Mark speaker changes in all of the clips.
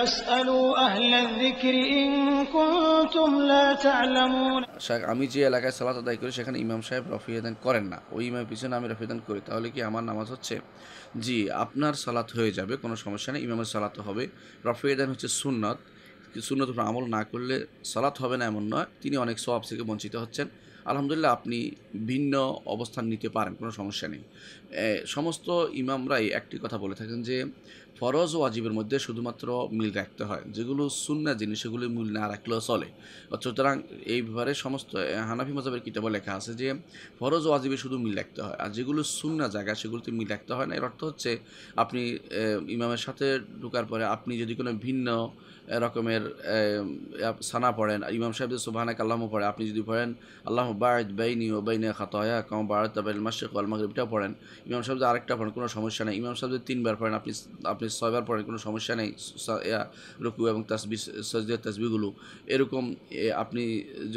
Speaker 1: আমি যে এলাকায় সালাত আদায় করি সেখানে ইমাম সাহেব রফিদান করেন না ওই ইমামের পিছনে আমি রফিদান করি তাহলে কি আমার নামাজ হচ্ছে জি আপনার সালাত হয়ে যাবে কোনো সমস্যা নেই ইমামের সালাত হবে রফিদান হচ্ছে সুননাথ সুন্নত আমল না করলে সালাত হবে না এমন নয় তিনি অনেক সব থেকে বঞ্চিত হচ্ছেন আলহামদুলিল্লাহ আপনি ভিন্ন অবস্থান নিতে পারেন কোনো সমস্যা নেই সমস্ত ইমামরাই একটি কথা বলে থাকেন যে ফরজ ও আজীবের মধ্যে শুধুমাত্র মিল রাখতে হয় যেগুলো শূন্য জিনিস সেগুলি মিল না রাখলেও চলে সুতরাং এই ব্যাপারে সমস্ত হানাফি মজাবের কিতাবে লেখা আছে যে ফরজ ও আজিবে শুধু মিল রাখতে হয় আর যেগুলো শূন্য জায়গা সেগুলোতে মিল রাখতে হয় না এর অর্থ হচ্ছে আপনি ইমামের সাথে ঢুকার পরে আপনি যদি কোনো ভিন্ন রকমের সানা পড়েন ইমাম সাহেব যদি সুবাহানাক আল্লাহ পড়ে আপনি যদি পড়েন আল্লাহ বায়দ বাইনি ও বাইনে খাতয়া কাম বায়দ তাবেল মাসেক আল এটাও পড়েন ইমাম সাহেবদের আরেকটা পড়েন কোনো সমস্যা নেই ইমাম সাহেবদের তিনবার পড়েন আপনি আপনি ছয়বার পড়েন কোনো সমস্যা নেই রুকু এবং তাসবি সজদের তাসবিগুলো এরকম আপনি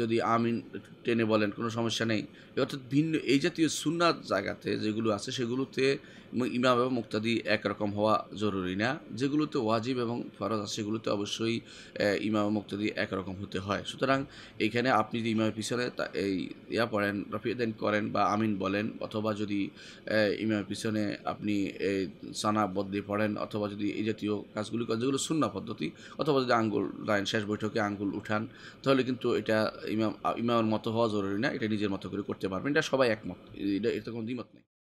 Speaker 1: যদি আমিন টেনে বলেন কোনো সমস্যা নেই অর্থাৎ ভিন্ন এই জাতীয় সুন্নাত জায়গাতে যেগুলো আছে সেগুলোতে ইমাম এবং মুক্তাদি একরকম হওয়া জরুরি না যেগুলোতে ওয়াজিব এবং ফরজ আছে সেগুলোতে অবশ্যই ইমাম মুক্তদি একরকম হতে হয় সুতরাং এইখানে আপনি যদি ইমামের পিছনে এই ইয়া পড়েন রফিউদ্দিন করেন বা আমিন বলেন অথবা যদি ইমামের পিছনে আপনি এই সানা বদলি পড়েন অথবা যদি এই জাতীয় কাজগুলি করেন যেগুলো সুন্না পদ্ধতি অথবা যদি আঙ্গুল লাইন শেষ বৈঠকে আঙ্গুল উঠান তাহলে কিন্তু এটা ইমাম ইমামের মতো হওয়া জরুরি না এটা নিজের মতো করে করতে পারবেন এটা সবাই একমত এটা এরকম দ্বিমত নেই